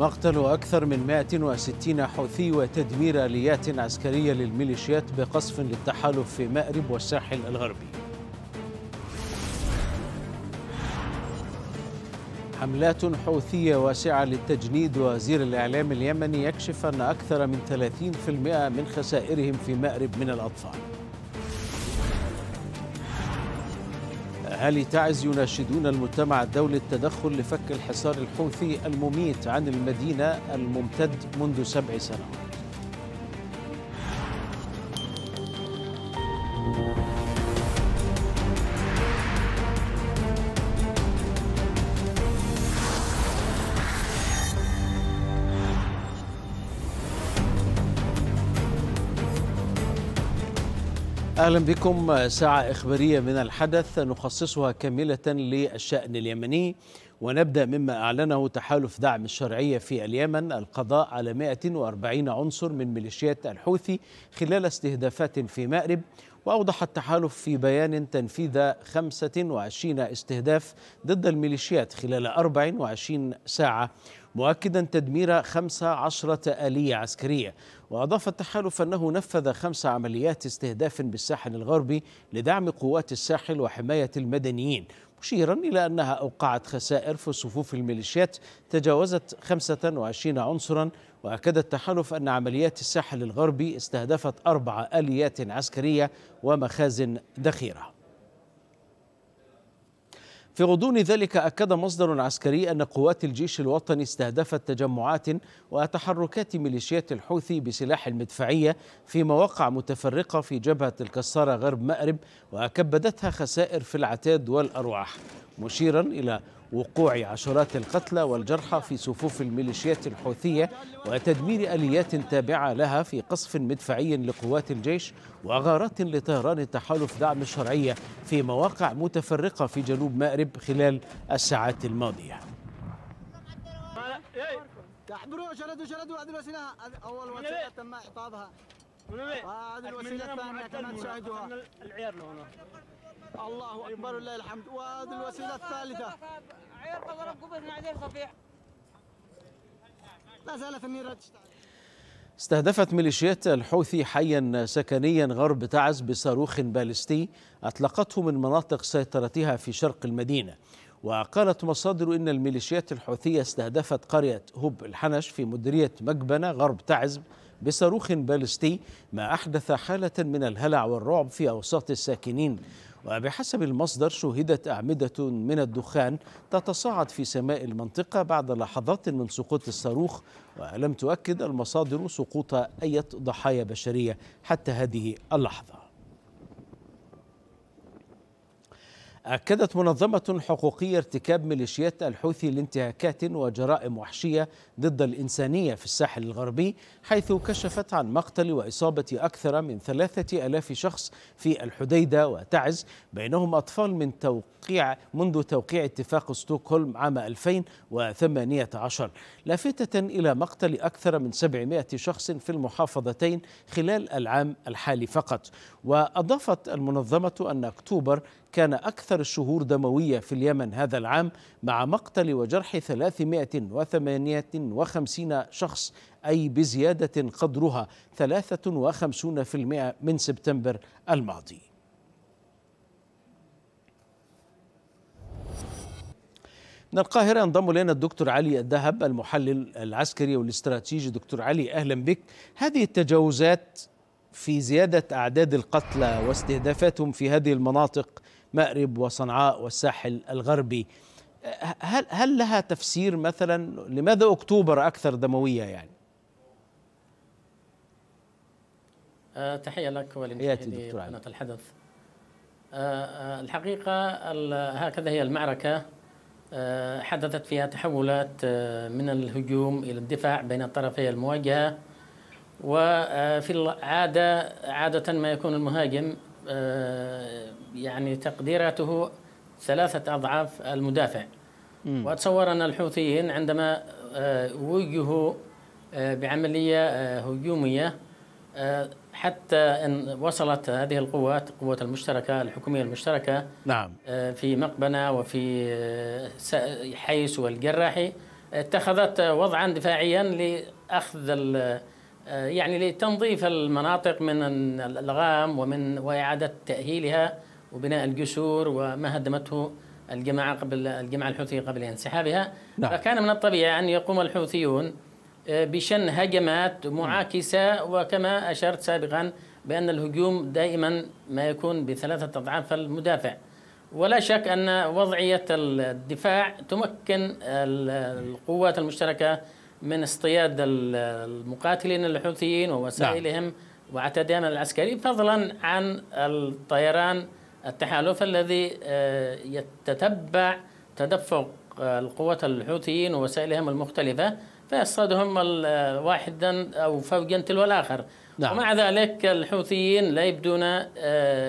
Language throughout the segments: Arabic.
مقتل أكثر من 160 حوثي وتدمير آليات عسكرية للميليشيات بقصف للتحالف في مأرب والساحل الغربي حملات حوثية واسعة للتجنيد وزير الإعلام اليمني يكشف أن أكثر من 30% من خسائرهم في مأرب من الأطفال أهالي تعز يناشدون المجتمع الدولي التدخل لفك الحصار الحوثي المميت عن المدينة الممتد منذ سبع سنوات أهلا بكم ساعة إخبارية من الحدث نخصصها كاملة للشأن اليمني ونبدأ مما أعلنه تحالف دعم الشرعية في اليمن القضاء على 140 عنصر من ميليشيات الحوثي خلال استهدافات في مأرب وأوضح التحالف في بيان تنفيذ 25 استهداف ضد الميليشيات خلال 24 ساعة مؤكدا تدمير 15 آلية عسكرية وأضاف التحالف أنه نفذ خمس عمليات استهداف بالساحل الغربي لدعم قوات الساحل وحماية المدنيين مشيرا إلى أنها أوقعت خسائر في صفوف الميليشيات تجاوزت 25 عنصرا وأكد التحالف أن عمليات الساحل الغربي استهدفت أربع آليات عسكرية ومخازن ذخيره في غضون ذلك أكد مصدر عسكري أن قوات الجيش الوطني استهدفت تجمعات وتحركات ميليشيات الحوثي بسلاح المدفعية في مواقع متفرقة في جبهة الكسارة غرب مأرب وأكبدتها خسائر في العتاد والأرواح مشيرا إلى وقوع عشرات القتلى والجرحى في صفوف الميليشيات الحوثية وتدمير آليات تابعة لها في قصف مدفعي لقوات الجيش وغارات لطهران تحالف دعم الشرعية في مواقع متفرقة في جنوب مأرب خلال الساعات الماضية اول وسيله الثانيه تشاهدوها العيار الله أيوة. اكبر ولله الحمد وهذه الوسيله الثالثه عيال ضرب قبل عليه صفيح لا زالت النيرة تشتعل استهدفت ميليشيات الحوثي حيا سكنيا غرب تعز بصاروخ باليستي اطلقته من مناطق سيطرتها في شرق المدينه وقالت مصادر ان الميليشيات الحوثيه استهدفت قريه هوب الحنش في مديريه مجبنه غرب تعز بصاروخ باليستي ما احدث حاله من الهلع والرعب في اوساط الساكنين وبحسب المصدر شهدت أعمدة من الدخان تتصاعد في سماء المنطقة بعد لحظات من سقوط الصاروخ ولم تؤكد المصادر سقوط أي ضحايا بشرية حتى هذه اللحظة أكدت منظمة حقوقية ارتكاب ميليشيات الحوثي لانتهاكات وجرائم وحشية ضد الإنسانية في الساحل الغربي حيث كشفت عن مقتل وإصابة أكثر من ثلاثة ألاف شخص في الحديدة وتعز بينهم أطفال من توقيع منذ توقيع اتفاق ستوكهولم عام 2018 لافتة إلى مقتل أكثر من 700 شخص في المحافظتين خلال العام الحالي فقط وأضافت المنظمة أن أكتوبر كان أكثر الشهور دموية في اليمن هذا العام مع مقتل وجرح 358 شخص أي بزيادة قدرها 53% من سبتمبر الماضي من القاهرة ينضم إلينا الدكتور علي الذهب المحلل العسكري والاستراتيجي دكتور علي أهلا بك هذه التجاوزات في زيادة أعداد القتلى واستهدافاتهم في هذه المناطق مأرب وصنعاء والساحل الغربي هل هل لها تفسير مثلا لماذا اكتوبر اكثر دمويه يعني؟ أه، تحيه لك ولمشاهدي قناه الحدث. أه، أه، الحقيقه هكذا هي المعركه حدثت فيها تحولات من الهجوم الى الدفاع بين الطرفي المواجهه وفي العاده عاده ما يكون المهاجم يعني تقديراته ثلاثة أضعاف المدافع وأتصور أن الحوثيين عندما آه، وجهوا آه، بعملية آه، هجومية حتى أن وصلت هذه القوات قوات المشتركة الحكومية المشتركة نعم. في مقبنة وفي حيس والجراحي اتخذت وضعا دفاعيا لأخذ يعني لتنظيف المناطق من الألغام ومن وإعادة تأهيلها وبناء الجسور وما هدمته الجماعة قبل الجماعة الحوثية قبل انسحابها نعم. فكان من الطبيعي أن يقوم الحوثيون آه، بشن هجمات معاكسة وكما أشرت سابقا بأن الهجوم دائما ما يكون بثلاثة أضعاف المدافع ولا شك أن وضعية الدفاع تمكن القوات المشتركة من اصطياد المقاتلين الحوثيين ووسائلهم نعم. وعتادهم العسكري فضلا عن الطيران التحالف الذي آه، يتتبع تدفق آه، القوات الحوثيين ووسائلهم المختلفة فيصطادهم آه، واحدا أو فوجا تلو الآخر نعم. ومع ذلك الحوثيين لا يبدون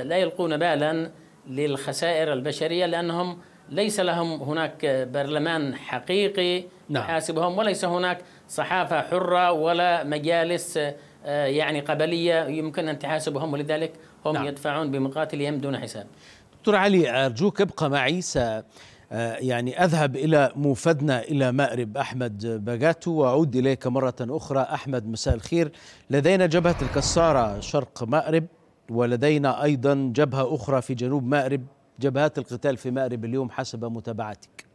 لا يلقون بالا للخسائر البشرية لأنهم ليس لهم هناك برلمان حقيقي نعم. يحاسبهم وليس هناك صحافة حرة ولا مجالس يعني قبلية يمكن أن تحاسبهم ولذلك هم نعم. يدفعون بمقاتلهم دون حساب دكتور علي أرجوك ابقى معي س آه، يعني أذهب إلى موفدنا إلى مأرب أحمد باجاتو وأعود إليك مرة أخرى أحمد مساء الخير لدينا جبهة الكسارة شرق مأرب ولدينا أيضا جبهة أخرى في جنوب مأرب جبهات القتال في مأرب اليوم حسب متابعتك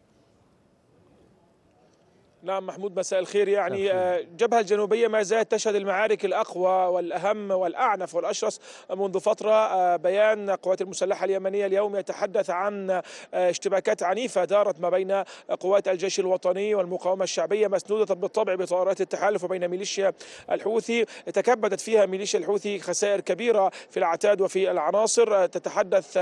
نعم محمود مساء الخير يعني آه، الجبهة الجنوبية ما زالت تشهد المعارك الأقوى والأهم والأعنف والأشرس منذ فترة آه، بيان قوات المسلحة اليمنية اليوم يتحدث عن آه، اشتباكات عنيفة دارت ما بين قوات الجيش الوطني والمقاومة الشعبية مسنودة بالطبع بطائرات التحالف وبين ميليشيا الحوثي تكبدت فيها ميليشيا الحوثي خسائر كبيرة في العتاد وفي العناصر تتحدث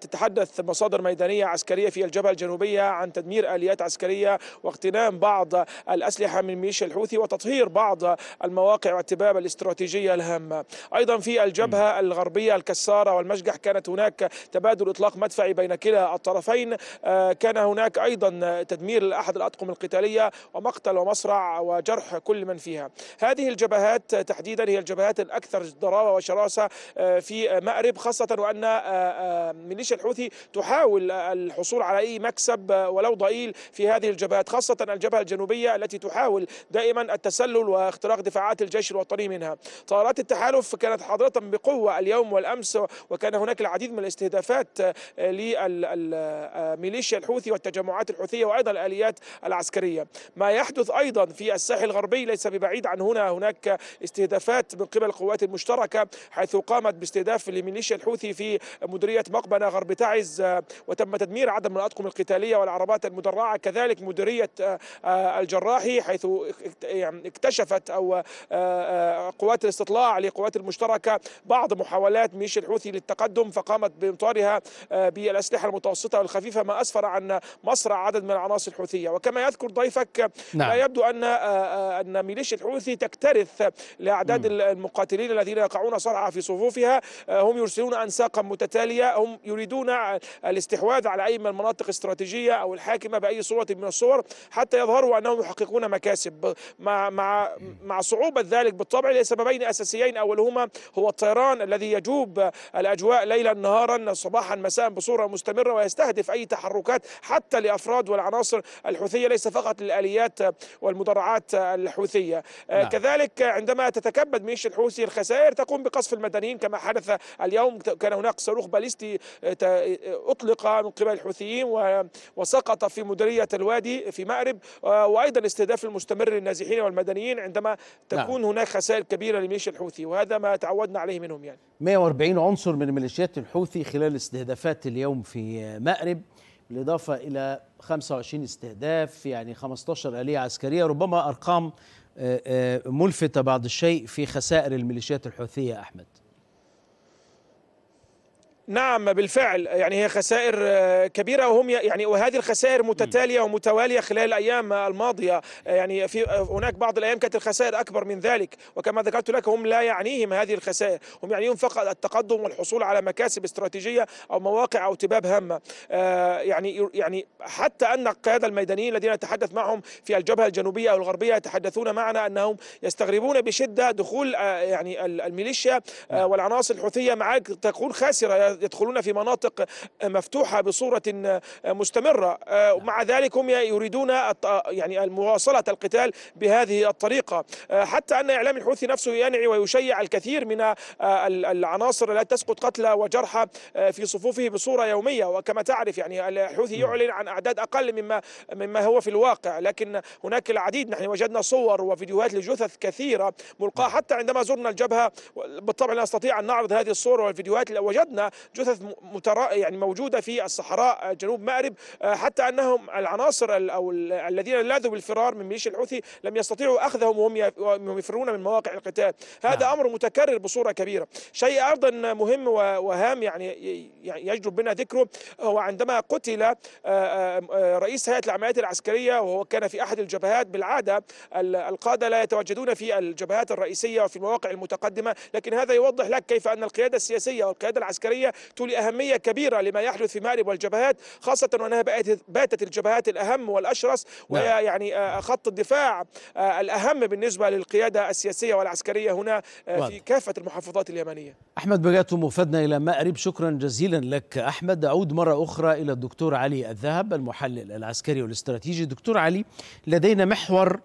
تتحدث مصادر ميدانية عسكرية في الجبهة الجنوبية عن تدمير آليات عسكرية واغتنام استخدام بعض الأسلحة من ميليشيا الحوثي وتطهير بعض المواقع والتباب الاستراتيجية الهامة أيضا في الجبهة الغربية الكسارة والمشجح كانت هناك تبادل إطلاق مدفعي بين كلا الطرفين آه، كان هناك أيضا تدمير لأحد الأطقم القتالية ومقتل ومصرع وجرح كل من فيها هذه الجبهات تحديدا هي الجبهات الأكثر ضراوة وشراسة آه، في مأرب خاصة وأن آه، ميليشيا الحوثي تحاول الحصول على أي مكسب ولو ضئيل في هذه الجبهات خاصة الجبهة الجنوبية التي تحاول دائما التسلل واختراق دفاعات الجيش الوطني منها طائرات التحالف كانت حاضرة بقوة اليوم والأمس وكان هناك العديد من الاستهدافات آه، للميليشيا آه، الحوثي والتجمعات الحوثية وأيضا الآليات العسكرية ما يحدث أيضا في الساحل الغربي ليس ببعيد عن هنا هناك استهدافات من قبل القوات المشتركة حيث قامت باستهداف لميليشيا الحوثي في مديرية مقبنة غرب تعز آه، وتم تدمير عدد من الأطقم القتالية والعربات المدرعة كذلك مديرية آه، الجراحي حيث يعني اكتشفت أو آه، آه، قوات الاستطلاع لقوات المشتركة بعض محاولات ميليشيا الحوثي للتقدم فقامت بإمطارها بالأسلحة المتوسطة والخفيفة ما أسفر عن مصرع عدد من العناصر الحوثية وكما يذكر ضيفك نعم. لا يبدو أن أن ميليشيا الحوثي تكترث لأعداد المقاتلين الذين يقعون صرعى في صفوفها هم يرسلون أنساقا متتالية هم يريدون الاستحواذ على أي من المناطق الاستراتيجية أو الحاكمة بأي صورة من الصور حتى حتى يظهروا أنهم يحققون مكاسب مع مع مع صعوبة ذلك بالطبع لسببين أساسيين أولهما هو الطيران الذي يجوب الأجواء ليلا نهارا صباحا مساء بصورة مستمرة ويستهدف أي تحركات حتى لأفراد والعناصر الحوثية ليس فقط للآليات والمدرعات الحوثية آه، نعم. كذلك عندما تتكبد ميليشيا الحوثي الخسائر تقوم بقصف المدنيين كما حدث اليوم كان هناك صاروخ باليستي آه، آه، أطلق من قبل الحوثيين وسقط في مديرية الوادي في مأرب آه، وايضا استهداف المستمر للنازحين والمدنيين عندما نعم. تكون نعم. هناك خسائر كبيره لميليشيا الحوثي وهذا ما تعودنا عليه منهم يعني 140 عنصر من ميليشيات الحوثي خلال استهدافات اليوم في مأرب بالإضافة إلى 25 استهداف يعني 15 آلية عسكرية ربما أرقام آه، آه، ملفتة بعض الشيء في خسائر الميليشيات الحوثية أحمد نعم بالفعل يعني هي خسائر آه، كبيرة وهم يعني وهذه الخسائر متتالية ومتوالية خلال الأيام الماضية آه، يعني في آه، هناك بعض الأيام كانت الخسائر أكبر من ذلك وكما ذكرت لك هم لا يعنيهم هذه الخسائر هم يعنيهم فقط التقدم والحصول على مكاسب استراتيجية أو مواقع أو تباب هامة يعني يعني حتى أن القيادة الميدانيين الذين نتحدث معهم في الجبهة الجنوبية أو الغربية يتحدثون معنا أنهم يستغربون بشدة دخول يعني الميليشيا نعم. والعناصر الحوثية معاك تكون خاسرة يدخلون في مناطق مفتوحه بصوره مستمره آه، مع ذلك هم يريدون يعني مواصله القتال بهذه الطريقه آه، حتى ان اعلام الحوثي نفسه ينعي ويشيع الكثير من آه، العناصر التي تسقط قتلى وجرحى في صفوفه بصوره يوميه وكما تعرف يعني الحوثي نعم. يعلن عن اعداد اقل مما مما هو في الواقع لكن هناك العديد نحن وجدنا صور وفيديوهات لجثث كثيره ملقاه نعم. حتى عندما زرنا الجبهه بالطبع لا نستطيع ان نعرض هذه الصور والفيديوهات وجدنا جثث مترا يعني موجوده في الصحراء آه، جنوب مأرب آه، حتى انهم العناصر او الذين لاذوا بالفرار من ميليشيا الحوثي لم يستطيعوا اخذهم وهم يفرون من مواقع القتال هذا نعم. امر متكرر بصوره كبيره شيء ايضا مهم وهام يعني, يعني يجلب بنا ذكره هو عندما قتل آه، رئيس هيئه العمليات العسكريه وهو كان في احد الجبهات بالعاده القاده لا يتواجدون في الجبهات الرئيسيه وفي المواقع المتقدمه لكن هذا يوضح لك كيف ان القياده السياسيه والقياده العسكريه تولي أهمية كبيرة لما يحدث في مأرب والجبهات خاصة وأنها باتت الجبهات الأهم والأشرس وهي نعم. يعني آه، خط الدفاع آه، الأهم بالنسبة للقيادة السياسية والعسكرية هنا آه، في كافة المحافظات اليمنية أحمد بجاتم مفدنا إلى مأرب شكرا جزيلا لك أحمد أعود مرة أخرى إلى الدكتور علي الذهب المحلل العسكري والاستراتيجي دكتور علي لدينا محور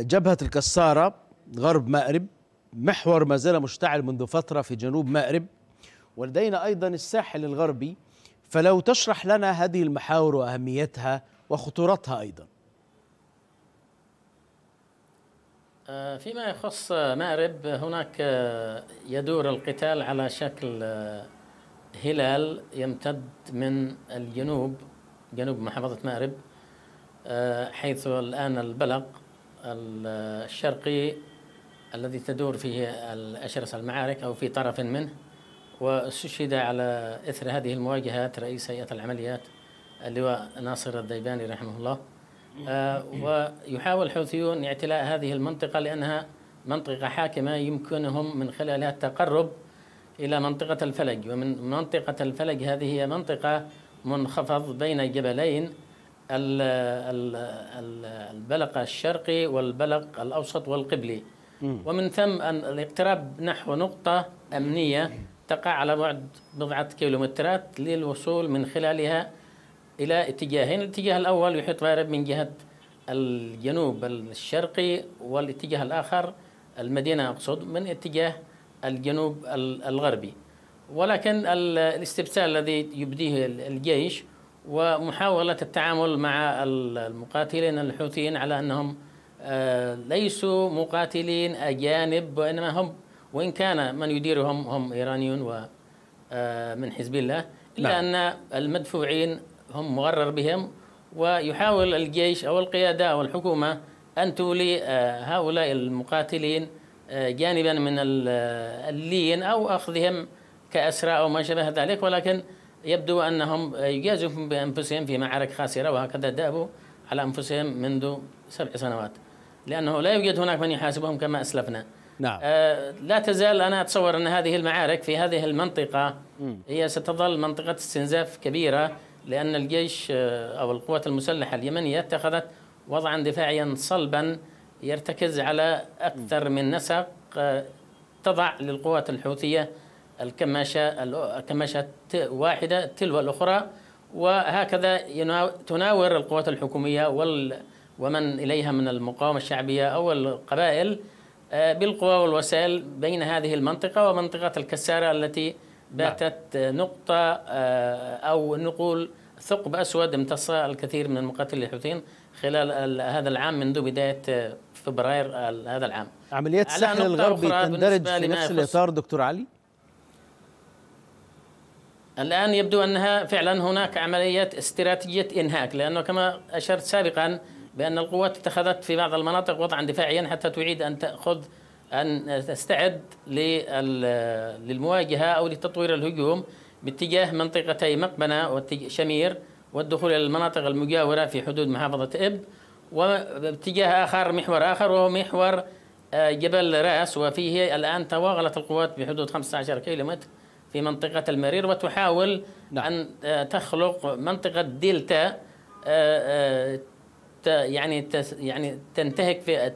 جبهة الكسارة غرب مأرب محور ما زال مشتعل منذ فترة في جنوب مأرب ولدينا أيضا الساحل الغربي فلو تشرح لنا هذه المحاور وأهميتها وخطورتها أيضا آه، فيما يخص مأرب هناك يدور القتال على شكل آه، هلال يمتد من الجنوب جنوب محافظة مأرب آه، حيث الآن البلق الشرقي الذي تدور فيه الأشرس المعارك أو في طرف منه واستشهد على إثر هذه المواجهات رئيس هيئة العمليات اللواء ناصر الديباني رحمه الله آه، ويحاول الحوثيون اعتلاء هذه المنطقة لأنها منطقة حاكمة يمكنهم من خلالها التقرب إلى منطقة الفلج ومن منطقة الفلج هذه هي منطقة منخفض بين جبلين البلق الشرقي والبلق الأوسط والقبلي ومن ثم الاقتراب نحو نقطة أمنية تقع على بعد بضعة كيلومترات للوصول من خلالها إلى اتجاهين الاتجاه الأول يحيط بارب من جهة الجنوب الشرقي والاتجاه الآخر المدينة أقصد من اتجاه الجنوب الغربي ولكن الاستبسال الذي يبديه الجيش ومحاولة التعامل مع المقاتلين الحوثيين على أنهم آه، ليسوا مقاتلين أجانب وإنما هم وإن كان من يديرهم هم إيرانيون ومن آه، حزب الله إلا نعم. أن المدفوعين هم مغرر بهم ويحاول الجيش أو القيادة أو الحكومة أن تولي آه، هؤلاء المقاتلين آه، جانبا من اللين أو أخذهم كأسرى أو ما شابه ذلك ولكن يبدو أنهم يجازفون بأنفسهم في معارك خاسرة وهكذا دابوا على أنفسهم منذ سبع سنوات لأنه لا يوجد هناك من يحاسبهم كما أسلفنا نعم. آه، لا تزال أنا أتصور أن هذه المعارك في هذه المنطقة هي ستظل منطقة استنزاف كبيرة لأن الجيش آه، أو القوات المسلحة اليمنية اتخذت وضعا دفاعيا صلبا يرتكز على أكثر من نسق آه، تضع للقوات الحوثية الكماشة الكماشة واحدة تلو الأخرى وهكذا تناور القوات الحكومية ومن إليها من المقاومة الشعبية أو القبائل آه، بالقوى والوسائل بين هذه المنطقة ومنطقة الكسارة التي نعم. باتت آه، نقطة آه، أو نقول ثقب أسود امتص الكثير من المقاتلين الحوثيين خلال هذا العام منذ بداية فبراير هذا العام عمليات السحل الغربي تندرج في نفس الإطار دكتور علي؟ الآن يبدو أنها فعلا هناك عمليات استراتيجية إنهاك لأنه كما أشرت سابقا بأن القوات اتخذت في بعض المناطق وضعا دفاعيا حتى تعيد أن تأخذ أن تستعد للمواجهة أو لتطوير الهجوم باتجاه منطقتي مقبنة وشمير والدخول إلى المناطق المجاورة في حدود محافظة إب واتجاه آخر محور آخر وهو محور آه، جبل راس وفيه الآن تواغلت القوات بحدود 15 كيلومتر في منطقة المرير وتحاول نعم. أن آه، تخلق منطقة دلتا آه، يعني يعني تنتهك في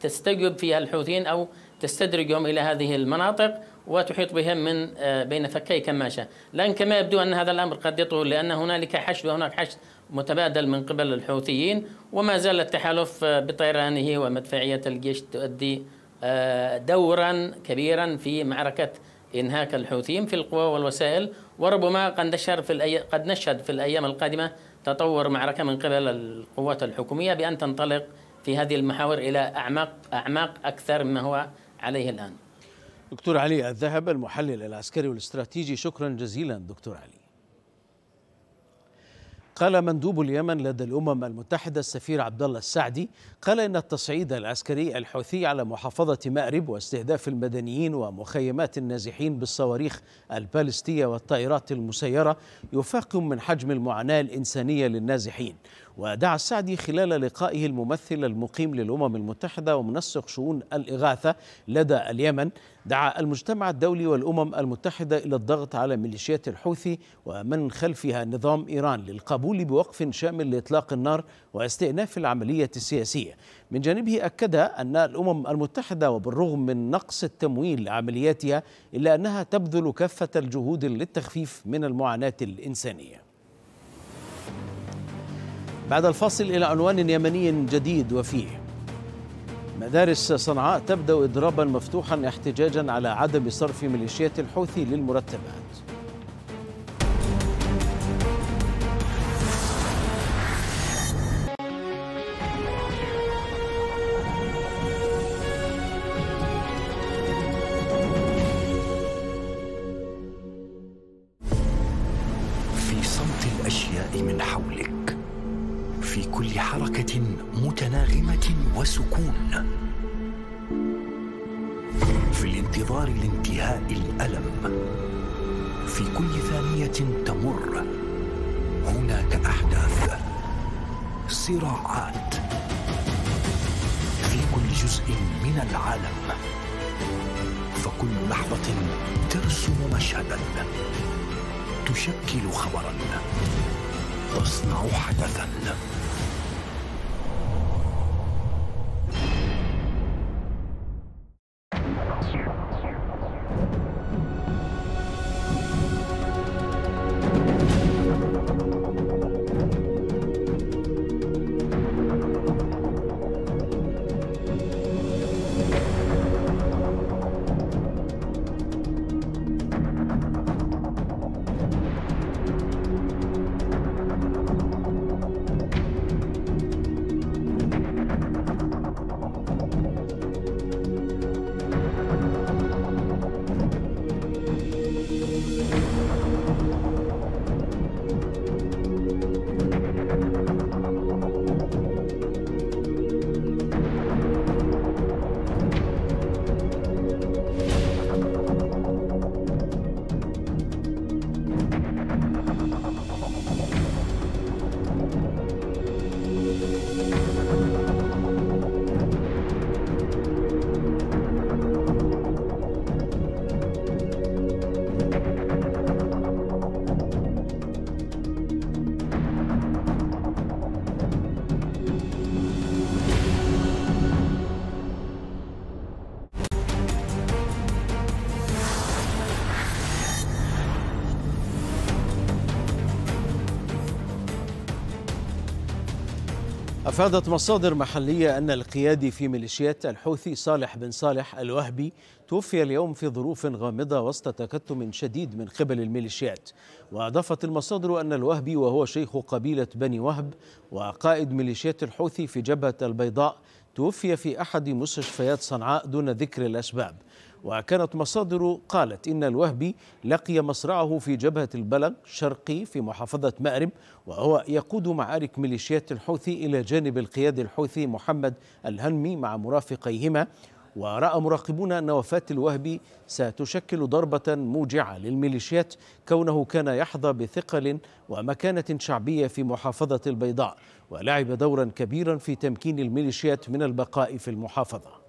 تستجوب فيها الحوثيين او تستدرجهم الى هذه المناطق وتحيط بهم من آه، بين فكي كماشه، لكن كما يبدو ان هذا الامر قد يطول لان هنالك حشد وهناك حشد متبادل من قبل الحوثيين وما زال التحالف آه، بطيرانه ومدفعيه الجيش تؤدي آه، دورا كبيرا في معركه انهاك الحوثيين في القوى والوسائل وربما قد في قد نشهد في الايام القادمه تطور معركة من قبل القوات الحكومية بأن تنطلق في هذه المحاور إلى أعماق أعماق أكثر مما هو عليه الآن دكتور علي الذهب المحلل العسكري والاستراتيجي شكرا جزيلا دكتور علي قال مندوب اليمن لدى الامم المتحده السفير عبد الله السعدي قال ان التصعيد العسكري الحوثي على محافظه مأرب واستهداف المدنيين ومخيمات النازحين بالصواريخ البالستيه والطائرات المسيره يفاقم من حجم المعاناه الانسانيه للنازحين ودعا السعدي خلال لقائه الممثل المقيم للأمم المتحدة ومنسق شؤون الإغاثة لدى اليمن دعا المجتمع الدولي والأمم المتحدة إلى الضغط على ميليشيات الحوثي ومن خلفها نظام إيران للقبول بوقف شامل لإطلاق النار واستئناف العملية السياسية من جانبه أكد أن الأمم المتحدة وبالرغم من نقص التمويل لعملياتها إلا أنها تبذل كافة الجهود للتخفيف من المعاناة الإنسانية بعد الفاصل إلى عنوان يمني جديد وفيه مدارس صنعاء تبدأ إضرابا مفتوحا احتجاجا على عدم صرف ميليشيات الحوثي للمرتبات أفادت مصادر محلية أن القيادي في ميليشيات الحوثي صالح بن صالح الوهبي توفي اليوم في ظروف غامضة وسط تكتم شديد من قبل الميليشيات وأضافت المصادر أن الوهبي وهو شيخ قبيلة بني وهب وقائد ميليشيات الحوثي في جبهة البيضاء توفي في أحد مستشفيات صنعاء دون ذكر الأسباب وكانت مصادر قالت إن الوهبي لقي مصرعه في جبهة البلغ شرقي في محافظة مأرب وهو يقود معارك ميليشيات الحوثي إلى جانب القيادي الحوثي محمد الهنمي مع مرافقيهما ورأى مراقبون أن وفاة الوهبي ستشكل ضربة موجعة للميليشيات كونه كان يحظى بثقل ومكانة شعبية في محافظة البيضاء ولعب دورا كبيرا في تمكين الميليشيات من البقاء في المحافظة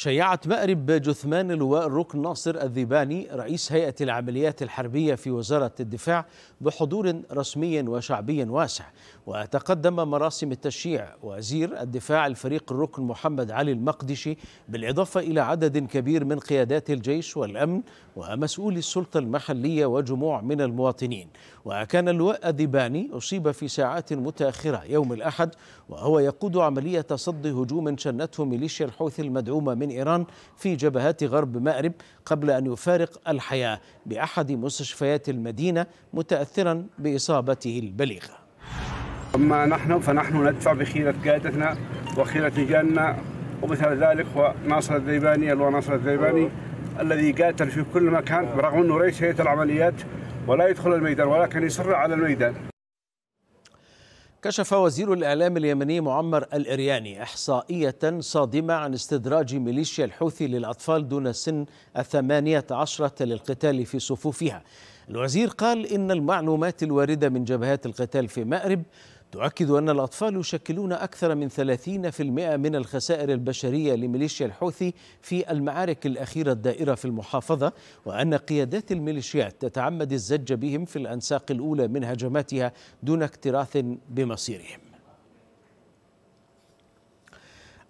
شيعت مأرب جثمان اللواء الركن ناصر الذيباني رئيس هيئة العمليات الحربية في وزارة الدفاع بحضور رسمي وشعبي واسع وتقدم مراسم التشييع وزير الدفاع الفريق الركن محمد علي المقدشي بالإضافة إلى عدد كبير من قيادات الجيش والأمن ومسؤولي السلطة المحلية وجموع من المواطنين وكان اللواء الذيباني أصيب في ساعات متأخرة يوم الأحد وهو يقود عملية صد هجوم شنته ميليشيا الحوثي المدعومة من من إيران في جبهات غرب مأرب قبل أن يفارق الحياة بأحد مستشفيات المدينة متأثرا بإصابته البليغة أما نحن فنحن ندفع بخيرة قادتنا وخيرة لجاننا ومثل ذلك وناصر الذيباني اللواء ناصر الذيباني الذي قاتل في كل مكان برغم أنه رئيس هيئة العمليات ولا يدخل الميدان ولكن يصر على الميدان كشف وزير الإعلام اليمني معمر الإرياني إحصائية صادمة عن استدراج ميليشيا الحوثي للأطفال دون سن الثمانية عشرة للقتال في صفوفها الوزير قال إن المعلومات الواردة من جبهات القتال في مأرب تؤكد أن الأطفال يشكلون أكثر من 30% من الخسائر البشرية لميليشيا الحوثي في المعارك الأخيرة الدائرة في المحافظة وأن قيادات الميليشيات تتعمد الزج بهم في الأنساق الأولى من هجماتها دون اكتراث بمصيرهم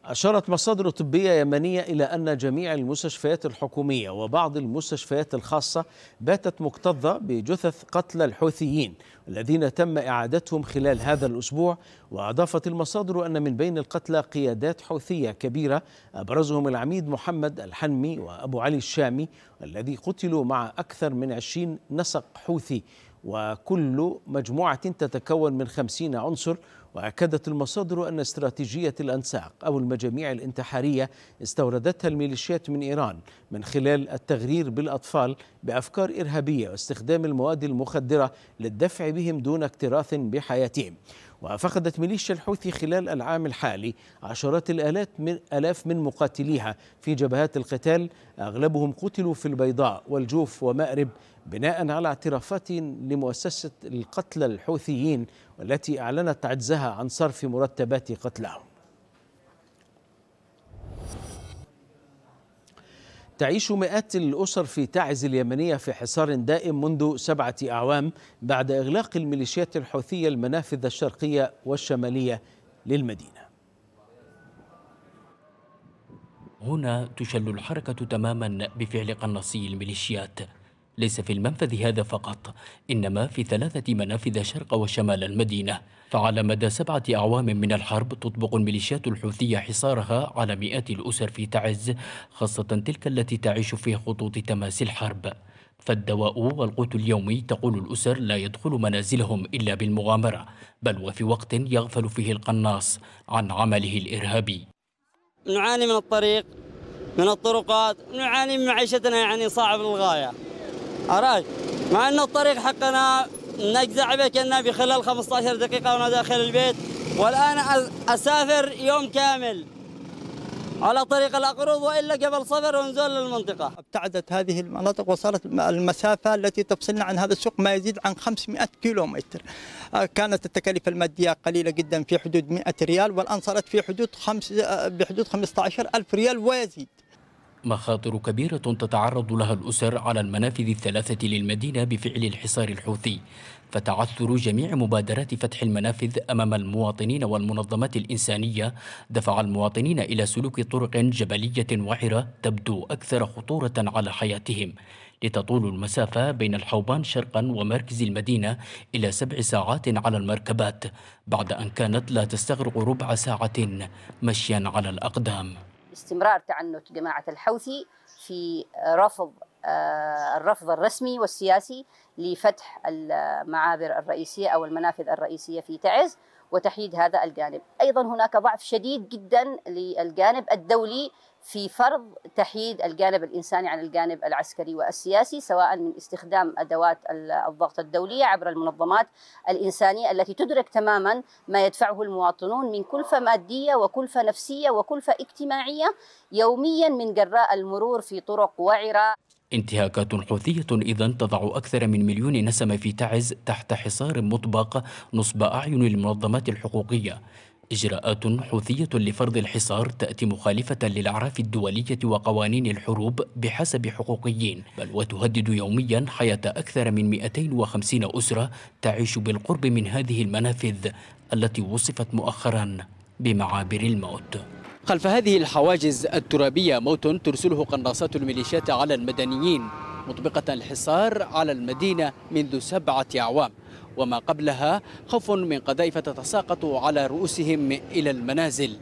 أشارت مصادر طبية يمنية إلى أن جميع المستشفيات الحكومية وبعض المستشفيات الخاصة باتت مكتظة بجثث قتلى الحوثيين الذين تم إعادتهم خلال هذا الأسبوع وأضافت المصادر أن من بين القتلى قيادات حوثية كبيرة أبرزهم العميد محمد الحنمي وأبو علي الشامي الذي قتلوا مع أكثر من عشرين نسق حوثي وكل مجموعة تتكون من خمسين عنصر وأكدت المصادر أن استراتيجية الأنساق أو المجاميع الانتحارية استوردتها الميليشيات من إيران من خلال التغرير بالأطفال بأفكار إرهابية واستخدام المواد المخدرة للدفع بهم دون اكتراث بحياتهم وفقدت ميليشيا الحوثي خلال العام الحالي عشرات الالاف من ألاف من مقاتليها في جبهات القتال أغلبهم قتلوا في البيضاء والجوف ومأرب بناء على اعترافات لمؤسسة القتلى الحوثيين والتي أعلنت عجزها عن صرف مرتبات قتلاهم. تعيش مئات الأسر في تعز اليمنية في حصار دائم منذ سبعة أعوام بعد إغلاق الميليشيات الحوثية المنافذ الشرقية والشمالية للمدينة هنا تشل الحركة تماما بفعل قناصي الميليشيات ليس في المنفذ هذا فقط إنما في ثلاثة منافذ شرق وشمال المدينة فعلى مدى سبعة أعوام من الحرب تطبق الميليشيات الحوثية حصارها على مئات الأسر في تعز خاصة تلك التي تعيش في خطوط تماس الحرب فالدواء والقوت اليومي تقول الأسر لا يدخل منازلهم إلا بالمغامرة بل وفي وقت يغفل فيه القناص عن عمله الإرهابي نعاني من الطريق من الطرقات نعاني من معيشتنا يعني صعب للغاية أراج مع ان الطريق حقنا نجزع به كنا في خلال 15 دقيقه وانا داخل البيت والان اسافر يوم كامل على طريق الأقروض وإلا قبل صفر ونزول للمنطقة ابتعدت هذه المناطق وصارت المسافة التي تفصلنا عن هذا السوق ما يزيد عن 500 كيلومتر آه، كانت التكاليف المادية قليلة جدا في حدود 100 ريال والآن صارت في حدود خمس آه، بحدود 15 ألف ريال ويزيد مخاطر كبيرة تتعرض لها الأسر على المنافذ الثلاثة للمدينة بفعل الحصار الحوثي فتعثر جميع مبادرات فتح المنافذ أمام المواطنين والمنظمات الإنسانية دفع المواطنين إلى سلوك طرق جبلية وعرة تبدو أكثر خطورة على حياتهم لتطول المسافة بين الحوبان شرقا ومركز المدينة إلى سبع ساعات على المركبات بعد أن كانت لا تستغرق ربع ساعة مشيا على الأقدام استمرار تعنت جماعة الحوثي في رفض آه، الرفض الرسمي والسياسي لفتح المعابر الرئيسية أو المنافذ الرئيسية في تعز وتحييد هذا الجانب أيضا هناك ضعف شديد جدا للجانب الدولي في فرض تحييد الجانب الانساني عن الجانب العسكري والسياسي سواء من استخدام ادوات الضغط الدوليه عبر المنظمات الانسانيه التي تدرك تماما ما يدفعه المواطنون من كلفه ماديه وكلفه نفسيه وكلفه اجتماعيه يوميا من جراء المرور في طرق وعره انتهاكات حوثية إذا تضع أكثر من مليون نسمة في تعز تحت حصار مطبق نصب أعين المنظمات الحقوقية إجراءات حوثية لفرض الحصار تأتي مخالفة للأعراف الدولية وقوانين الحروب بحسب حقوقيين بل وتهدد يوميا حياة أكثر من 250 أسرة تعيش بالقرب من هذه المنافذ التي وصفت مؤخرا بمعابر الموت خلف هذه الحواجز الترابية موت ترسله قناصات الميليشيات على المدنيين مطبقة الحصار على المدينة منذ سبعة أعوام وما قبلها خوف من قذائف تتساقط على رؤوسهم إلى المنازل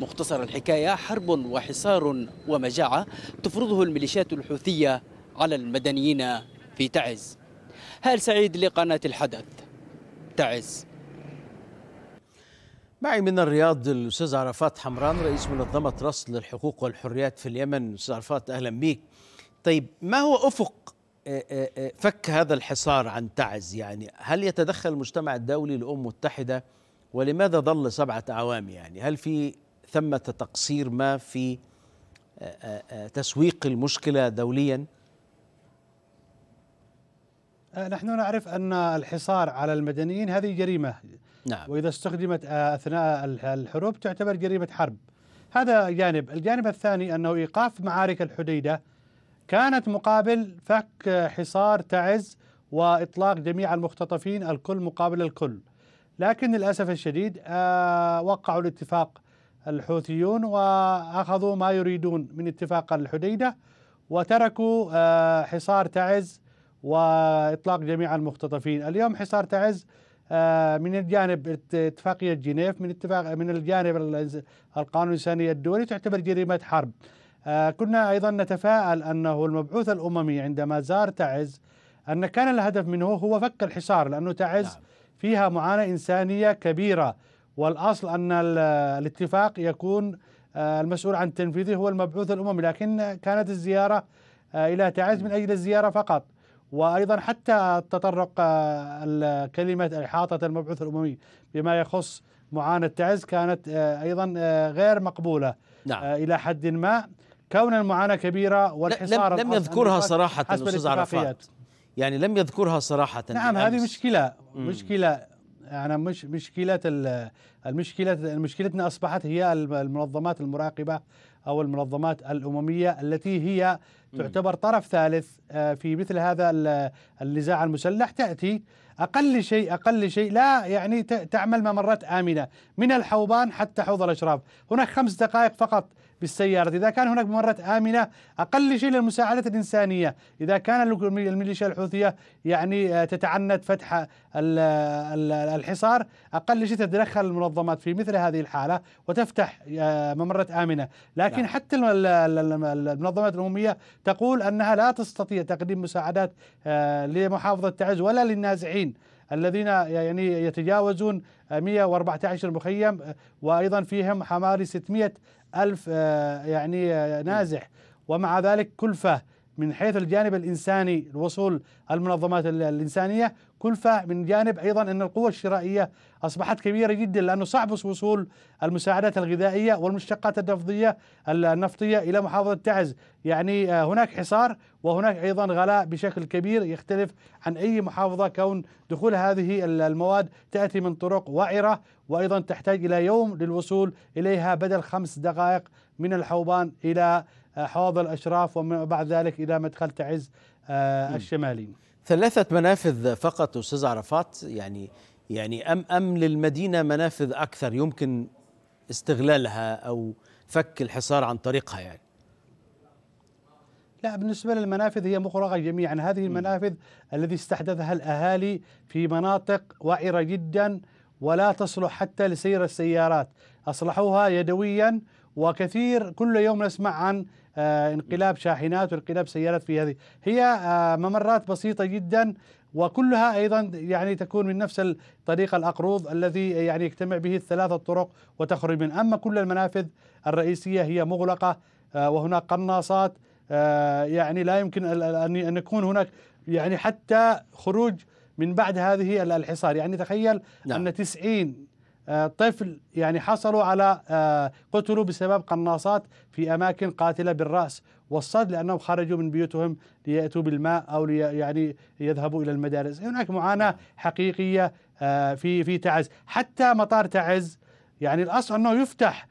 مختصر الحكاية حرب وحصار ومجاعة تفرضه الميليشيات الحوثية على المدنيين في تعز هال سعيد لقناة الحدث تعز معي من الرياض الأستاذ عرفات حمران رئيس منظمة رصد للحقوق والحريات في اليمن أستاذ عرفات أهلا بك طيب ما هو أفق آه، آه، آه، فك هذا الحصار عن تعز يعني هل يتدخل المجتمع الدولي الأمم المتحدة ولماذا ظل سبعة أعوام يعني هل في ثمة تقصير ما في تسويق المشكلة دوليا نحن نعرف أن الحصار على المدنيين هذه جريمة نعم. وإذا استخدمت أثناء الحروب تعتبر جريمة حرب هذا جانب الجانب الثاني أنه إيقاف معارك الحديدة كانت مقابل فك حصار تعز واطلاق جميع المختطفين الكل مقابل الكل لكن للاسف الشديد آه، وقعوا الاتفاق الحوثيون واخذوا ما يريدون من اتفاق الحديده وتركوا آه، حصار تعز واطلاق جميع المختطفين اليوم حصار تعز آه، من الجانب اتفاقيه جنيف من اتفاق من الجانب القانون الانساني الدولي تعتبر جريمه حرب آه، كنا أيضا نتفاءل أنه المبعوث الأممي عندما زار تعز أن كان الهدف منه هو فك الحصار لأنه تعز نعم. فيها معاناة إنسانية كبيرة والأصل أن الاتفاق يكون آه، المسؤول عن تنفيذه هو المبعوث الأممي لكن كانت الزيارة آه، إلى تعز من أجل الزيارة فقط وأيضا حتى تطرق كلمة إحاطة المبعوث الأممي بما يخص معاناة تعز كانت أيضا غير مقبولة نعم. إلى حد ما كون المعاناه كبيره والحصار لم, لم يذكرها صراحه استاذ عرفات يعني لم يذكرها صراحه نعم هذه مشكله مشكله يعني مش مشكلة المشكلة مشكلتنا اصبحت هي المنظمات المراقبه او المنظمات الامميه التي هي تعتبر طرف ثالث آه، في مثل هذا النزاع المسلح تاتي اقل شيء اقل شيء لا يعني تعمل ممرات امنه من الحوبان حتى حوض الاشراف، هناك خمس دقائق فقط بالسيارة إذا كان هناك ممرات آمنة أقل شيء للمساعدة الإنسانية إذا كان الميليشيا الحوثية يعني آه، تتعنت فتح الحصار أقل شيء تتدخل المنظمات في مثل هذه الحالة وتفتح آه، ممرات آمنة لكن لا. نعم. حتى المنظمات الأممية تقول أنها لا تستطيع تقديم مساعدات آه، لمحافظة تعز ولا للنازحين الذين يعني يتجاوزون 114 مخيم وأيضا فيهم حوالي 600 ألف آه، يعني آه، نازح ومع ذلك كلفة من حيث الجانب الإنساني الوصول المنظمات الإنسانية كلفة من جانب أيضا أن القوة الشرائية أصبحت كبيرة جدا لأنه صعب وصول المساعدات الغذائية والمشتقات النفطية النفطية إلى محافظة تعز يعني آه، هناك حصار وهناك أيضا غلاء بشكل كبير يختلف عن أي محافظة كون دخول هذه المواد تأتي من طرق وعرة وأيضا تحتاج إلى يوم للوصول إليها بدل خمس دقائق من الحوبان إلى آه، حوض الأشراف ومن بعد ذلك إلى مدخل تعز آه، الشمالي ثلاثة منافذ فقط أستاذ عرفات يعني يعني أم أم للمدينة منافذ أكثر يمكن استغلالها أو فك الحصار عن طريقها يعني لا بالنسبة للمنافذ هي مغلقة جميعا هذه المنافذ الذي استحدثها الأهالي في مناطق وعرة جدا ولا تصلح حتى لسير السيارات أصلحوها يدويا وكثير كل يوم نسمع عن آه، انقلاب شاحنات وانقلاب سيارات في هذه هي آه، ممرات بسيطة جدا وكلها ايضا يعني تكون من نفس الطريق الاقروض الذي يعني يجتمع به الثلاثه الطرق وتخرج من اما كل المنافذ الرئيسيه هي مغلقه آه، وهناك قناصات يعني لا يمكن ان يكون هناك يعني حتى خروج من بعد هذه الحصار يعني تخيل نعم. أن 90 آه، طفل يعني حصلوا على آه، قتلوا بسبب قناصات في أماكن قاتلة بالرأس والصد لأنهم خرجوا من بيوتهم ليأتوا بالماء أو لي يعني يذهبوا إلى المدارس هناك معاناة نعم. حقيقية آه، في في تعز حتى مطار تعز يعني الأصل أنه يفتح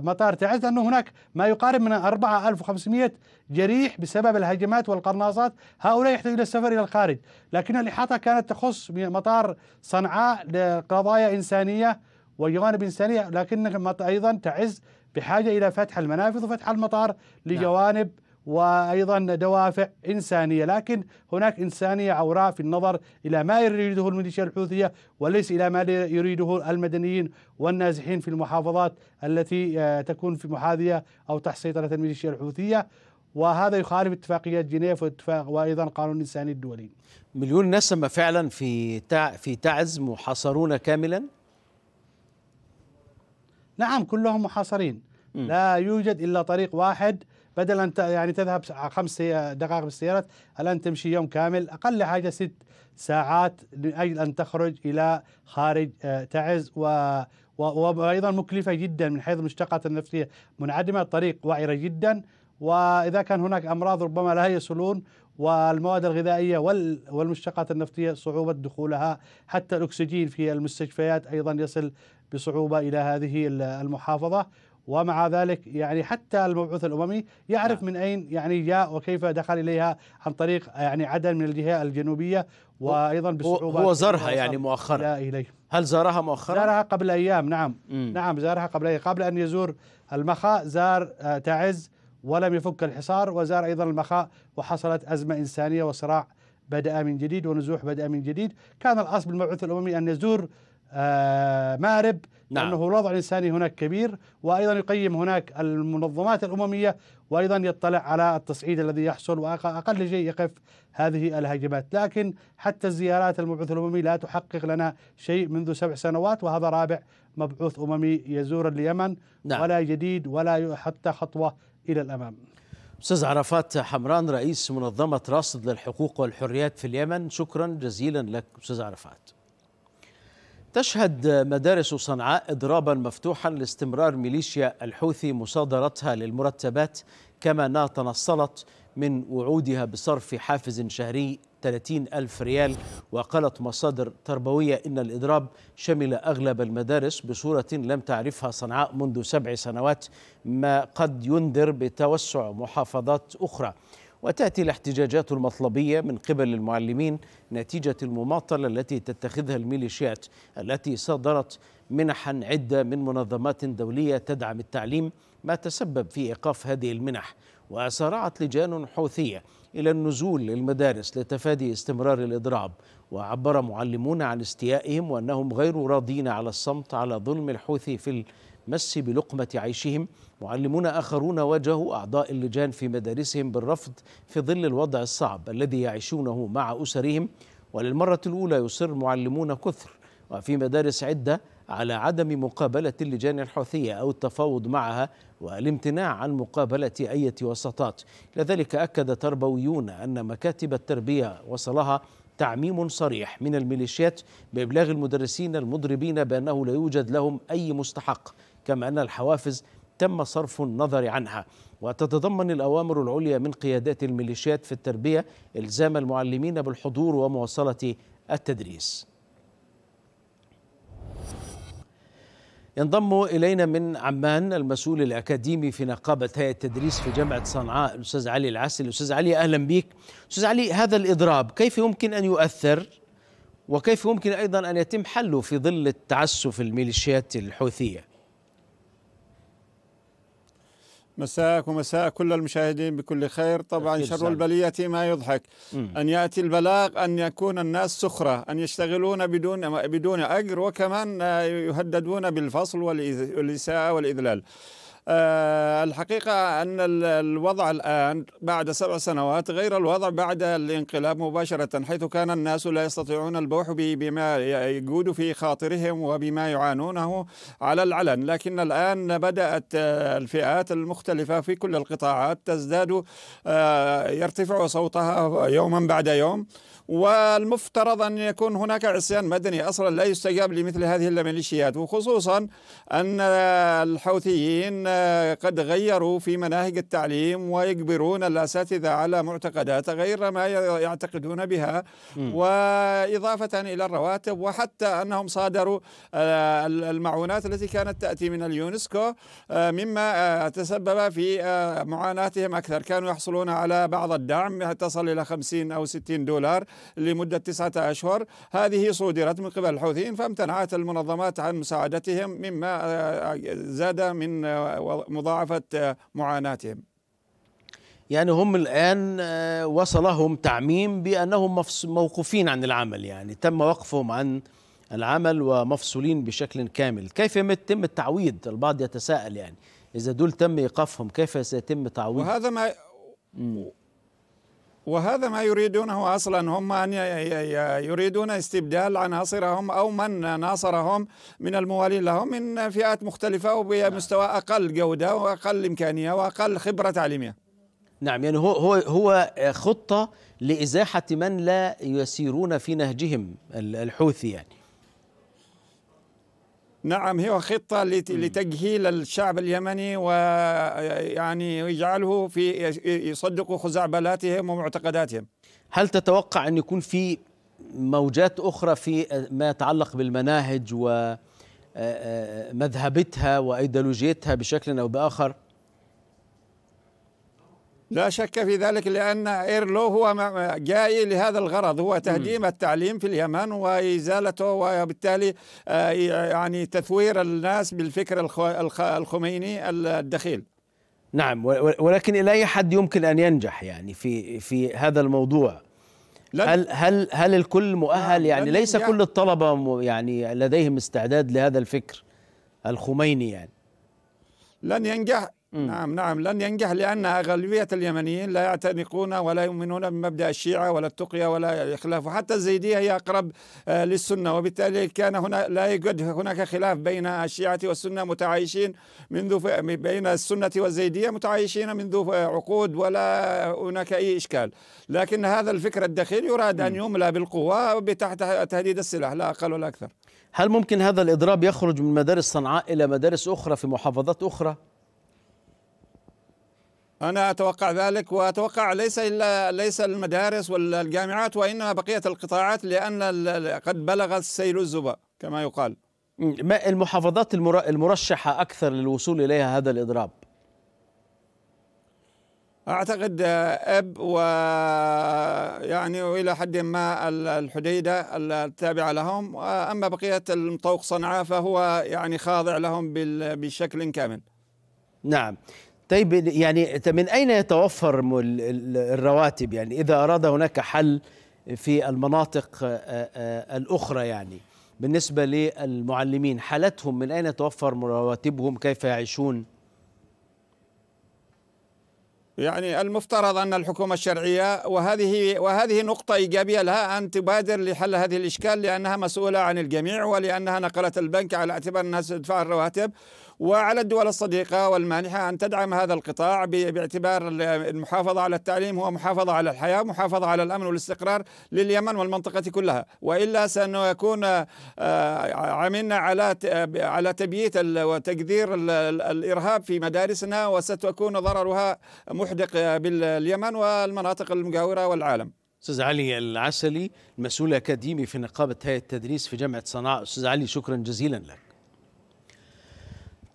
مطار تعز لأنه هناك ما يقارب من 4500 جريح بسبب الهجمات والقناصات هؤلاء يحتاجون إلى السفر إلى الخارج لكن الإحاطة كانت تخص مطار صنعاء لقضايا إنسانية وجوانب إنسانية لكن أيضا تعز بحاجة إلى فتح المنافذ وفتح المطار نعم. لجوانب نعم. وايضا دوافع انسانيه، لكن هناك انسانيه عوراء في النظر الى ما يريده الميليشيا الحوثيه وليس الى ما يريده المدنيين والنازحين في المحافظات التي آه، تكون في محاذيه او تحت سيطره الميليشيا الحوثيه. وهذا يخالف اتفاقيات جنيف واتفاق وايضا قانون الانساني الدولي. مليون نسمه فعلا في في تعز محاصرون كاملا؟ نعم كلهم محاصرين، لا يوجد الا طريق واحد بدل ان يعني تذهب خمس دقائق بالسيارات الان تمشي يوم كامل اقل حاجه ست ساعات لاجل ان تخرج الى خارج آه، تعز و وايضا مكلفه جدا من حيث المشتقات النفسيه منعدمه الطريق وعره جدا واذا كان هناك امراض ربما لا يصلون والمواد الغذائيه والمشتقات النفطيه صعوبه دخولها حتى الاكسجين في المستشفيات ايضا يصل بصعوبه الى هذه المحافظه ومع ذلك يعني حتى المبعوث الاممي يعرف نعم. من اين يعني جاء وكيف دخل اليها عن طريق يعني عدن من الجهه الجنوبيه وايضا بصعوبه هو زارها يعني مؤخرا لا اليه هل زارها مؤخرا؟ زارها قبل ايام نعم نعم زارها قبل أيام قبل ان يزور المخاء زار آه، تعز ولم يفك الحصار وزار ايضا المخاء وحصلت ازمه انسانيه وصراع بدأ من جديد ونزوح بدأ من جديد كان الأصل بالمبعوث الأممي أن يزور آه، مارب نعم. لأنه الوضع الإنساني هناك كبير وأيضا يقيم هناك المنظمات الأممية وأيضا يطلع على التصعيد الذي يحصل وأقل شيء يقف هذه الهجمات لكن حتى الزيارات المبعوث الأممي لا تحقق لنا شيء منذ سبع سنوات وهذا رابع مبعوث أممي يزور اليمن نعم. ولا جديد ولا حتى خطوة إلى الأمام أستاذ عرفات حمران رئيس منظمة راصد للحقوق والحريات في اليمن شكرا جزيلا لك أستاذ عرفات تشهد مدارس صنعاء إضرابا مفتوحا لاستمرار ميليشيا الحوثي مصادرتها للمرتبات كما انها تنصلت من وعودها بصرف حافز شهري 30 ألف ريال وقالت مصادر تربوية إن الإضراب شمل أغلب المدارس بصورة لم تعرفها صنعاء منذ سبع سنوات ما قد ينذر بتوسع محافظات أخرى وتأتي الاحتجاجات المطلبية من قبل المعلمين نتيجة المماطلة التي تتخذها الميليشيات التي صدرت منحا عدة من منظمات دولية تدعم التعليم ما تسبب في إيقاف هذه المنح وسارعت لجان حوثية إلى النزول للمدارس لتفادي استمرار الإضراب وعبر معلمون عن استيائهم وأنهم غير راضين على الصمت على ظلم الحوثي في المس بلقمة عيشهم معلمون آخرون واجهوا أعضاء اللجان في مدارسهم بالرفض في ظل الوضع الصعب الذي يعيشونه مع أسرهم وللمرة الأولى يصر معلمون كثر وفي مدارس عدة على عدم مقابلة اللجان الحوثية أو التفاوض معها والامتناع عن مقابلة أي وسطات لذلك أكد تربويون أن مكاتب التربية وصلها تعميم صريح من الميليشيات بإبلاغ المدرسين المضربين بأنه لا يوجد لهم أي مستحق كما أن الحوافز تم صرف النظر عنها وتتضمن الأوامر العليا من قيادات الميليشيات في التربية إلزام المعلمين بالحضور ومواصلة التدريس ينضم إلينا من عمان المسؤول الأكاديمي في نقابة هيئة التدريس في جامعة صنعاء الأستاذ علي العسل الأستاذ علي أهلا بك أستاذ علي هذا الإضراب كيف يمكن أن يؤثر وكيف يمكن أيضا أن يتم حله في ظل التعسف الميليشيات الحوثية مساك ومساء كل المشاهدين بكل خير طبعا شر البلية ما يضحك مم. أن يأتي البلاغ أن يكون الناس سخرة أن يشتغلون بدون بدون أجر وكمان يهددون بالفصل والإساءة والإذلال آه، الحقيقة أن الوضع الآن بعد سبع سنوات غير الوضع بعد الانقلاب مباشرة حيث كان الناس لا يستطيعون البوح بما يجود في خاطرهم وبما يعانونه على العلن لكن الآن بدأت الفئات المختلفة في كل القطاعات تزداد آه، يرتفع صوتها يوما بعد يوم والمفترض أن يكون هناك عصيان مدني أصلا لا يستجاب لمثل هذه الميليشيات وخصوصا أن الحوثيين قد غيروا في مناهج التعليم ويجبرون الأساتذة على معتقدات غير ما يعتقدون بها وإضافة إلى الرواتب وحتى أنهم صادروا آه، المعونات التي كانت تأتي من اليونسكو آه، مما آه، تسبب في معاناتهم أكثر كانوا يحصلون على بعض الدعم تصل إلى 50 أو 60 دولار لمدة تسعة أشهر هذه صودرت من قبل الحوثيين فامتنعت المنظمات عن مساعدتهم مما آه، زاد من آه، مضاعفة آه، معاناتهم يعني هم الآن وصلهم تعميم بأنهم موقوفين عن العمل يعني تم وقفهم عن العمل ومفصولين بشكل كامل كيف يتم التعويض البعض يتساءل يعني إذا دول تم إيقافهم كيف سيتم تعويضهم وهذا ما وهذا ما يريدونه اصلا هم ان يريدون استبدال عناصرهم او من ناصرهم من الموالين لهم من فئات مختلفه وبمستوى نعم. اقل جوده واقل امكانيه واقل خبره تعليميه. نعم يعني هو هو هو خطه لازاحه من لا يسيرون في نهجهم الحوثي يعني. نعم هي خطة لتجهيل الشعب اليمني ويعني يجعله في يصدق خزعبلاتهم ومعتقداتهم هل تتوقع أن يكون في موجات أخرى في ما يتعلق بالمناهج ومذهبتها وأيديولوجيتها بشكل أو بآخر؟ لا شك في ذلك لأن إيرلو هو جاي لهذا الغرض هو تهديم م. التعليم في اليمن وإزالته وبالتالي آه، يعني تثوير الناس بالفكر الخميني الدخيل نعم ولكن إلى أي حد يمكن أن ينجح يعني في في هذا الموضوع هل هل هل الكل مؤهل نعم، يعني ليس كل الطلبة يعني لديهم استعداد لهذا الفكر الخميني يعني لن ينجح نعم نعم لن ينجح لأن أغلبية اليمنيين لا يعتنقون ولا يؤمنون بمبدأ الشيعة ولا التقية ولا الخلاف وحتى الزيدية هي أقرب آه، للسنة وبالتالي كان هنا لا يوجد هناك خلاف بين الشيعة والسنة متعايشين منذ بين السنة والزيدية متعايشين منذ عقود ولا هناك أي إشكال لكن هذا الفكر الدخيل يراد أن يملى بالقوة تحت تهديد السلاح لا أقل ولا أكثر هل ممكن هذا الإضراب يخرج من مدارس صنعاء إلى مدارس أخرى في محافظات أخرى؟ أنا أتوقع ذلك وأتوقع ليس إلا ليس المدارس والجامعات وإنما بقية القطاعات لأن قد بلغ السيل الزبا كما يقال ما المحافظات المرشحة أكثر للوصول إليها هذا الإضراب؟ أعتقد آه، أب و يعني وإلى حد ما الحديدة التابعة لهم آه، أما بقية المطوق صنعاء فهو يعني خاضع لهم بشكل كامل نعم طيب يعني من اين يتوفر الرواتب يعني اذا اراد هناك حل في المناطق الاخرى يعني بالنسبه للمعلمين حالتهم من اين يتوفر رواتبهم كيف يعيشون يعني المفترض ان الحكومه الشرعيه وهذه وهذه نقطه ايجابيه لها ان تبادر لحل هذه الاشكال لانها مسؤوله عن الجميع ولانها نقلت البنك على اعتبار انها ستدفع الرواتب وعلى الدول الصديقة والمانحة أن تدعم هذا القطاع باعتبار المحافظة على التعليم هو محافظة على الحياة محافظة على الأمن والاستقرار لليمن والمنطقة كلها وإلا سنكون آه، عملنا على على تبييت وتقدير الإرهاب في مدارسنا وستكون ضررها محدق باليمن والمناطق المجاورة والعالم استاذ علي العسلي المسؤول الاكاديمي في نقابه هيئه التدريس في جامعه صنعاء استاذ علي شكرا جزيلا لك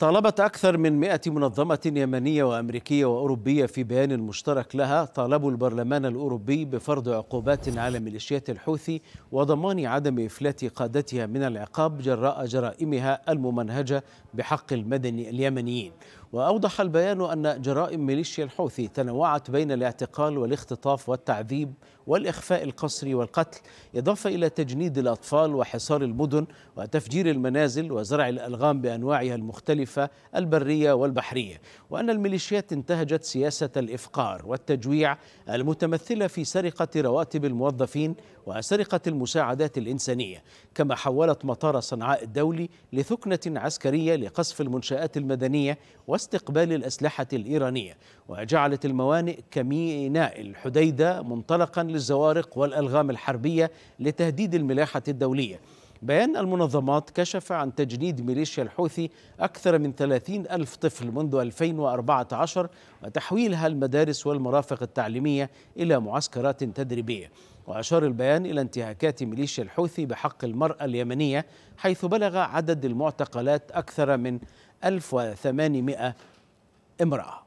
طالبت أكثر من 100 منظمة يمنية وأمريكية وأوروبية في بيان مشترك لها طالبوا البرلمان الأوروبي بفرض عقوبات على ميليشيات الحوثي وضمان عدم إفلات قادتها من العقاب جراء جرائمها الممنهجة بحق المدني اليمنيين وأوضح البيان أن جرائم ميليشيا الحوثي تنوعت بين الاعتقال والاختطاف والتعذيب والإخفاء القسري والقتل إضافة إلى تجنيد الأطفال وحصار المدن وتفجير المنازل وزرع الألغام بأنواعها المختلفة البرية والبحرية وأن الميليشيات انتهجت سياسة الإفقار والتجويع المتمثلة في سرقة رواتب الموظفين وسرقة المساعدات الإنسانية كما حولت مطار صنعاء الدولي لثكنة عسكرية لقصف المنشآت المدنية واستقبال الأسلحة الإيرانية وجعلت الموانئ كميناء الحديدة منطلقا للزوارق والألغام الحربية لتهديد الملاحة الدولية بيان المنظمات كشف عن تجنيد ميليشيا الحوثي أكثر من 30 ألف طفل منذ 2014 وتحويلها المدارس والمرافق التعليمية إلى معسكرات تدريبية وأشار البيان إلى انتهاكات ميليشيا الحوثي بحق المرأة اليمنية حيث بلغ عدد المعتقلات أكثر من 1800 امرأة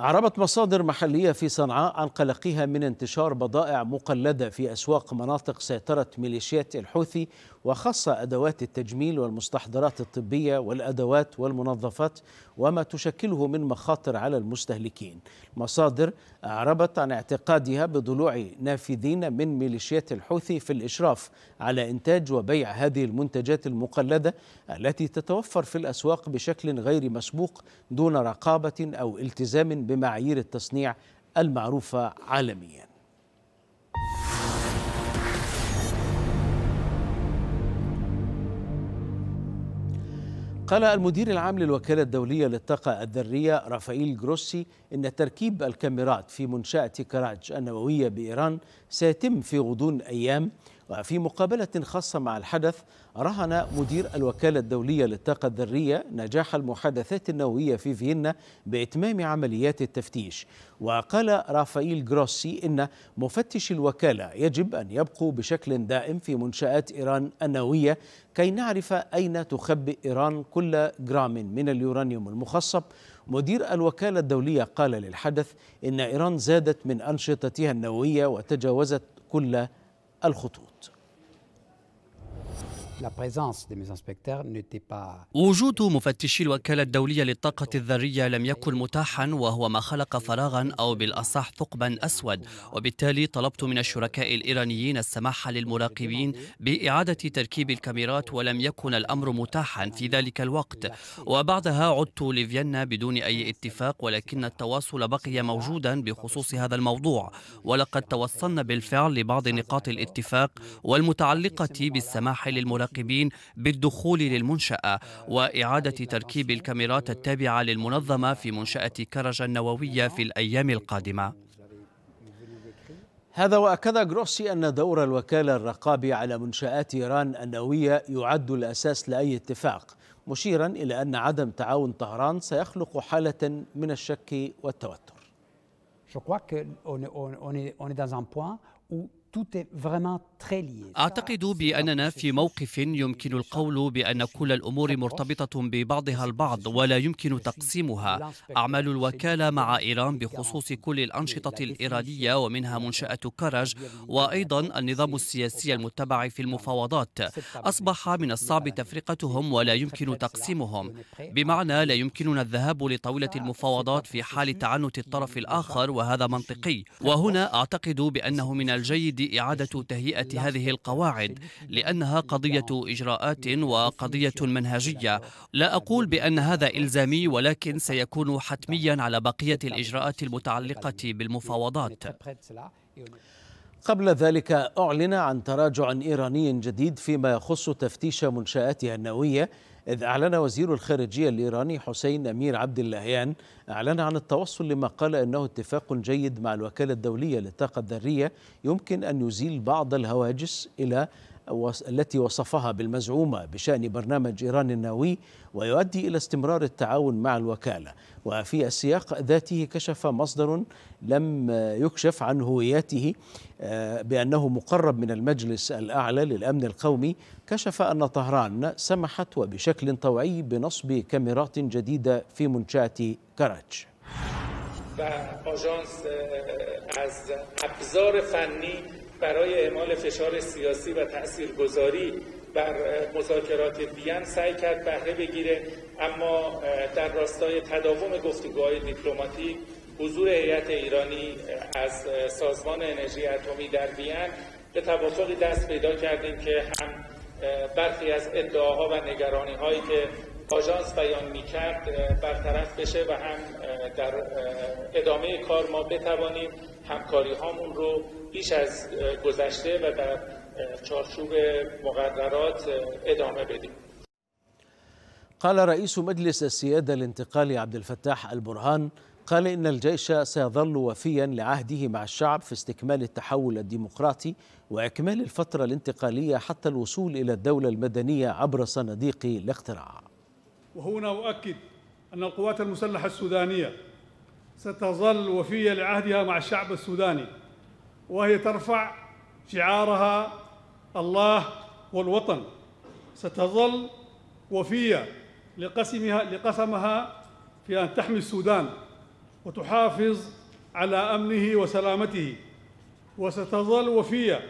أعربت مصادر محلية في صنعاء عن قلقها من انتشار بضائع مقلدة في أسواق مناطق سيطرة ميليشيات الحوثي وخص أدوات التجميل والمستحضرات الطبية والأدوات والمنظفات وما تشكله من مخاطر على المستهلكين مصادر أعربت عن اعتقادها بضلوع نافذين من ميليشيات الحوثي في الإشراف على إنتاج وبيع هذه المنتجات المقلدة التي تتوفر في الأسواق بشكل غير مسبوق دون رقابة أو التزام بمعايير التصنيع المعروفة عالمياً قال المدير العام للوكالة الدولية للطاقة الذرية رافائيل جروسي إن تركيب الكاميرات في منشأة كراج النووية بإيران سيتم في غضون أيام وفي مقابلة خاصة مع الحدث رهن مدير الوكالة الدولية للطاقة الذرية نجاح المحادثات النووية في فيينا بإتمام عمليات التفتيش وقال رافائيل جروسي إن مفتش الوكالة يجب أن يبقوا بشكل دائم في منشآت إيران النووية كي نعرف أين تخبئ إيران كل جرام من اليورانيوم المخصب مدير الوكالة الدولية قال للحدث إن إيران زادت من أنشطتها النووية وتجاوزت كل الخطوط وجود مفتشي الوكالة الدولية للطاقة الذرية لم يكن متاحا وهو ما خلق فراغا أو بالأصح ثقبا أسود وبالتالي طلبت من الشركاء الإيرانيين السماح للمراقبين بإعادة تركيب الكاميرات ولم يكن الأمر متاحا في ذلك الوقت وبعدها عدت لفيينا بدون أي اتفاق ولكن التواصل بقي موجودا بخصوص هذا الموضوع ولقد توصلنا بالفعل لبعض نقاط الاتفاق والمتعلقة بالسماح للمراقبين المراقبين بالدخول للمنشأة وإعادة تركيب الكاميرات التابعة للمنظمة في منشأة كرج النووية في الأيام القادمة هذا وأكد جروسي أن دور الوكالة الرقابي على منشآت إيران النووية يعد الأساس لأي اتفاق مشيرا إلى أن عدم تعاون طهران سيخلق حالة من الشك والتوتر Je crois on est dans un point où tout est vraiment أعتقد بأننا في موقف يمكن القول بأن كل الأمور مرتبطة ببعضها البعض ولا يمكن تقسيمها أعمال الوكالة مع إيران بخصوص كل الأنشطة الإيرانية ومنها منشأة كرج وأيضا النظام السياسي المتبع في المفاوضات أصبح من الصعب تفرقتهم ولا يمكن تقسيمهم بمعنى لا يمكننا الذهاب لطاولة المفاوضات في حال تعنت الطرف الآخر وهذا منطقي وهنا أعتقد بأنه من الجيد إعادة تهيئة هذه القواعد لأنها قضية إجراءات وقضية منهجية لا أقول بأن هذا إلزامي ولكن سيكون حتميا على بقية الإجراءات المتعلقة بالمفاوضات قبل ذلك أعلن عن تراجع إيراني جديد فيما يخص تفتيش منشآتها النووية إذ أعلن وزير الخارجية الإيراني حسين أمير عبد اللهيان أعلن عن التوصل لما قال أنه اتفاق جيد مع الوكالة الدولية للطاقة الذرية يمكن أن يزيل بعض الهواجس إلى التي وصفها بالمزعومة بشأن برنامج إيران النووي ويؤدي إلى استمرار التعاون مع الوكالة وفي السياق ذاته كشف مصدر لم يكشف عن هويته بأنه مقرب من المجلس الأعلى للأمن القومي كشف أن طهران سمحت وبشكل طوعي بنصب كاميرات جديدة في منشأة كراج اه، برای اعمال فشار سیاسی و تاثیرگذاری بر اه، مذاکرات وین سعی کرد بهره بگیره اما اه، در راستای تداوم گفتگوهای دیپلماتیک حضور هیئت ایرانی از سازمان انرژی اتمی در وین به توافقی دست پیدا کردیم که هم برخی از ادعاها و نگرانی هایی که آژانس بیان می کرد برطرف بشه و هم در ادامه کار ما بتوانیم همکاری هامون رو بیش از گذشته و در چارچوب مقررات ادامه بدیم قال رئیس مجلس السيادة الانتقالي عبدالفتاح البرهان قال إن الجيش سيظل وفيا لعهده مع الشعب في استكمال التحول الديمقراطي وإكمال الفترة الانتقالية حتى الوصول إلى الدولة المدنية عبر صناديق الاقتراع وهنا أؤكد أن القوات المسلحة السودانية ستظل وفية لعهدها مع الشعب السوداني وهي ترفع شعارها الله والوطن ستظل وفية لقسمها لقسمها في أن تحمي السودان وتحافظ على امنه وسلامته وستظل وفيه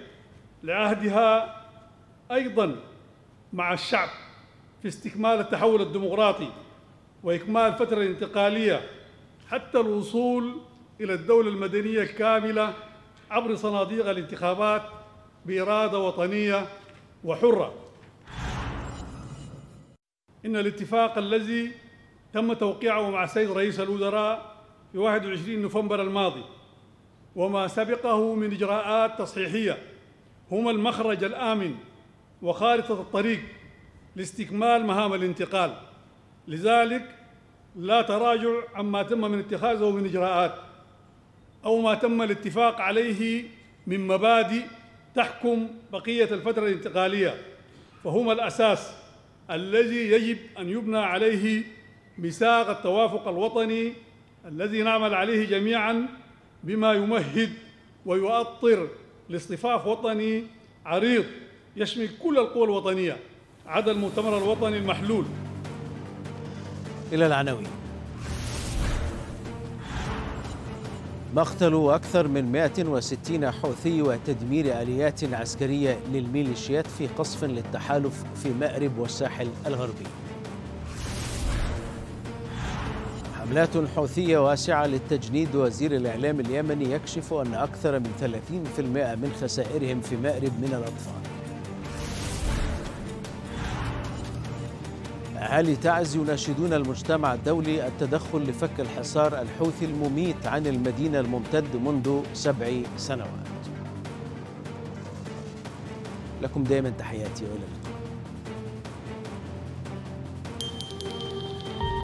لعهدها ايضا مع الشعب في استكمال التحول الديمقراطي واكمال فتره انتقاليه حتى الوصول الى الدوله المدنيه الكامله عبر صناديق الانتخابات باراده وطنيه وحره ان الاتفاق الذي تم توقيعه مع السيد رئيس الوزراء في 21 نوفمبر الماضي وما سبقه من إجراءات تصحيحية هما المخرج الآمن وخارطة الطريق لاستكمال مهام الانتقال لذلك لا تراجع عما تم من اتخاذه من إجراءات أو ما تم الاتفاق عليه من مبادئ تحكم بقية الفترة الانتقالية فهما الأساس الذي يجب أن يبنى عليه ميثاق التوافق الوطني الذي نعمل عليه جميعا بما يمهد ويؤطر لاصطفاف وطني عريض يشمل كل القوى الوطنية عدا المؤتمر الوطني المحلول إلى العناوين مقتل أكثر من 160 حوثي وتدمير آليات عسكرية للميليشيات في قصف للتحالف في مأرب والساحل الغربي حملات حوثية واسعة للتجنيد وزير الإعلام اليمني يكشف أن أكثر من 30% من خسائرهم في مأرب من الأطفال أهالي تعز يناشدون المجتمع الدولي التدخل لفك الحصار الحوثي المميت عن المدينة الممتد منذ سبع سنوات لكم دائما تحياتي وإلى اللقاء